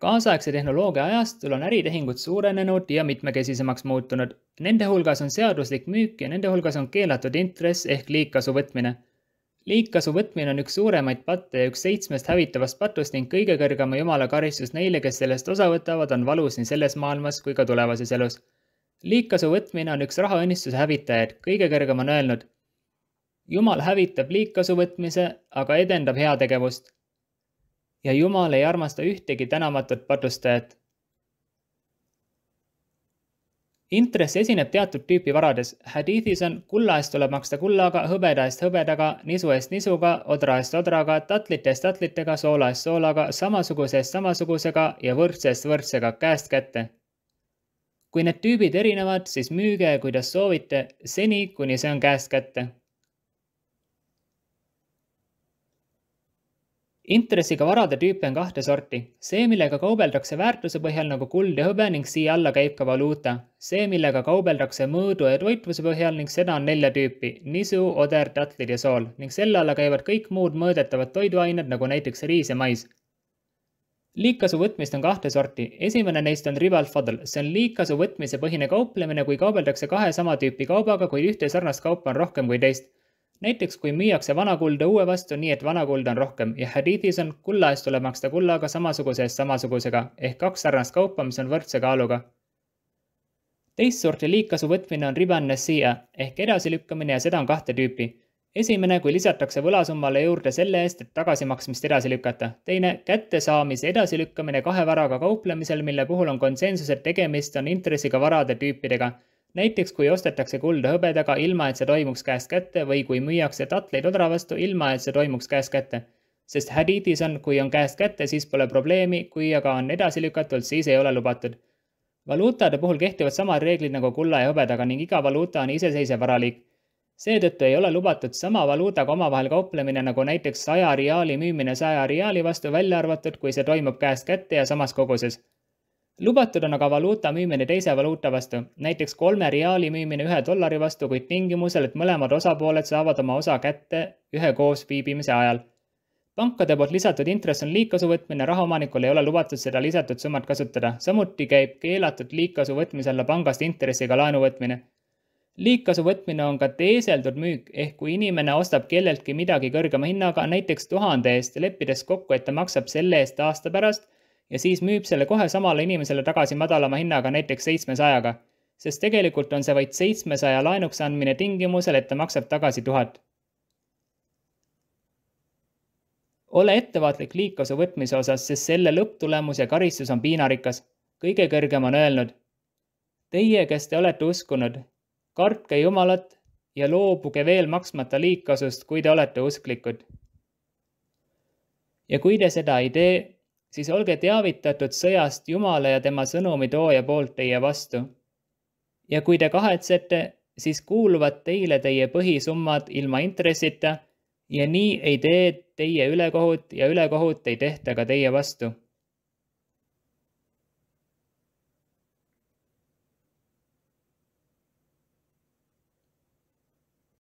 kaasaegse tehnoloogia ajastul on äritehingud suurenenud ja mitmekesisemaks muutunud. Nende hulgas on seaduslik müük ja nende hulgas on keelatud intress ehk liigkasu võtmine. liigkasu võtmine on üks suuremaid patte ja üks seitsmest hävitavast patust ning kõige kõrgema jumala karistus neile, kes sellest osa võtavad, on valus nii selles maailmas kui ka tulevases elus. liigkasu võtmine on üks rahaõnnistuse hävitajaid, kõige kõrgem on öelnud. jumal hävitab liigkasu võtmise, aga edendab heategevust ja Jumal ei armasta ühtegi tänamatut padustajat. intress esineb teatud tüüpi varades. hadiithis on kulla eest tuleb maksta kullaga, hõbeda eest hõbedaga, nisu eest nisuga, odra eest odraga, tatlite eest tatlitega, soola eest soolaga, samasuguse eest samasugusega ja võrdse eest võrdsega käest kätte kui need tüübid erinevad, siis müüge, kuidas soovite, seni kuni see on käest kätte intressiga varade tüüpe on kahte sorti. see, millega kaubeldakse väärtuse põhjal nagu kuld ja hõbe ning siia alla käib ka valuuta. see, millega kaubeldakse mõõdu ja toitluse põhjal ning seda on nelja tüüpi, nisu, oder, tatlid ja sool ning selle alla käivad kõik muud mõõdetavad toiduained, nagu näiteks riis ja mais. liigkasu võtmist on kahte sorti. esimene neist on rival fadl, see on liigkasu võtmise põhine kauplemine, kui kaubeldakse kahe sama tüüpi kaubaga, kuid ühte sarnast kaupa on rohkem kui teist näiteks kui müüakse vanakulda uue vastu nii, et vanakulda on rohkem ja hadiidis on kulla eest tuleb maksta kullaga samasuguse eest samasugusega ehk kaks sarnast kaupa, mis on võrdse kaaluga. teist sorti liigkasu võtmine on ribannessia ehk edasilükkamine ja seda on kahte tüüpi. esimene, kui lisatakse võlasummale juurde selle eest, et tagasimaksmist edasi lükata. teine, kättesaamise edasilükkamine kahe varaga kauplemisel, mille puhul on konsensus, et tegemist on intressiga varade tüüpidega näiteks kui ostetakse kulda hõbedaga, ilma et see toimuks käest kätte või kui müüakse tatleid odra vastu, ilma et see toimuks käest kätte. sest hadiidis on, kui on käest kätte, siis pole probleemi, kui aga on edasi lükatud, siis ei ole lubatud. valuutade puhul kehtivad samad reeglid nagu kulla ja hõbedaga ning iga valuuta on iseseisev varaliik. seetõttu ei ole lubatud sama valuutaga omavahel kauplemine nagu näiteks saja riaali müümine saja riaali vastu, välja arvatud, kui see toimub käest kätte ja samas koguses lubatud on aga valuuta müümine teise valuuta vastu, näiteks kolme riaali müümine ühe dollari vastu, kuid tingimusel, et mõlemad osapooled saavad oma osa kätte ühekoos viibimise ajal. pankade poolt lisatud intress on liigkasu võtmine, rahaomanikul ei ole lubatud seda lisatud summat kasutada, samuti käib keelatud liigkasu võtmise alla pangast intressiga laenu võtmine liigkasu võtmine on ka teeseldud müük ehk kui inimene ostab kelleltki midagi kõrgema hinnaga, näiteks tuhande eest, leppides kokku, et ta maksab selle eest aasta pärast ja siis müüb selle kohe samale inimesele tagasi madalama hinnaga, näiteks seitsmesajaga, sest tegelikult on see vaid seitsmesaja laenuks andmine tingimusel, et ta maksab tagasi tuhat. ole ettevaatlik liigkasu võtmise osas, sest selle lõpptulemus ja karistus on piinarikas. kõige kõrgem on öelnud. Teie, kes te olete uskunud, kartke Jumalat ja loobuge veel maksmata liigkasust, kui te olete usklikud. ja kui te seda ei tee, siis olge teavitatud sõjast Jumala ja tema sõnumi tooja poolt teie vastu. ja kui te kahetsete, siis kuuluvad teile teie põhisummad ilma intressita ja nii ei tee teie ülekohut ja ülekohut ei tehta ka teie vastu